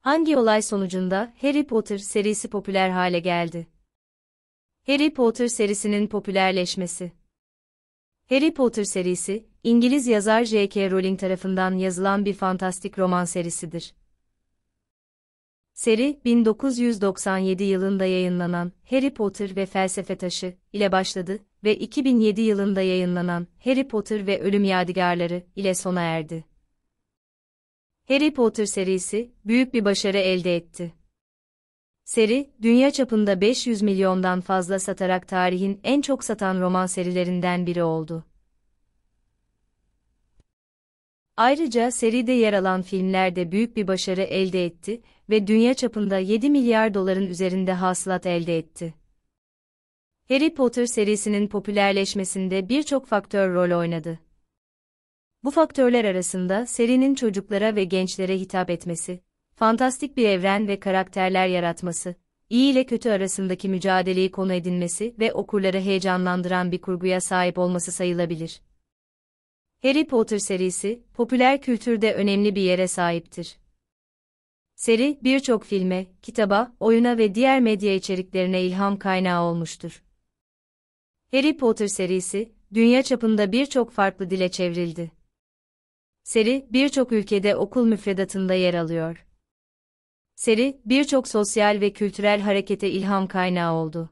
Hangi olay sonucunda Harry Potter serisi popüler hale geldi? Harry Potter serisinin popülerleşmesi Harry Potter serisi, İngiliz yazar J.K. Rowling tarafından yazılan bir fantastik roman serisidir. Seri, 1997 yılında yayınlanan Harry Potter ve Felsefe Taşı ile başladı ve 2007 yılında yayınlanan Harry Potter ve Ölüm Yadigarları ile sona erdi. Harry Potter serisi büyük bir başarı elde etti. Seri, dünya çapında 500 milyondan fazla satarak tarihin en çok satan roman serilerinden biri oldu. Ayrıca seride yer alan filmler de büyük bir başarı elde etti ve dünya çapında 7 milyar doların üzerinde hasılat elde etti. Harry Potter serisinin popülerleşmesinde birçok faktör rol oynadı. Bu faktörler arasında serinin çocuklara ve gençlere hitap etmesi, fantastik bir evren ve karakterler yaratması, iyi ile kötü arasındaki mücadeleyi konu edinmesi ve okurları heyecanlandıran bir kurguya sahip olması sayılabilir. Harry Potter serisi, popüler kültürde önemli bir yere sahiptir. Seri, birçok filme, kitaba, oyuna ve diğer medya içeriklerine ilham kaynağı olmuştur. Harry Potter serisi, dünya çapında birçok farklı dile çevrildi. Seri, birçok ülkede okul müfredatında yer alıyor. Seri, birçok sosyal ve kültürel harekete ilham kaynağı oldu.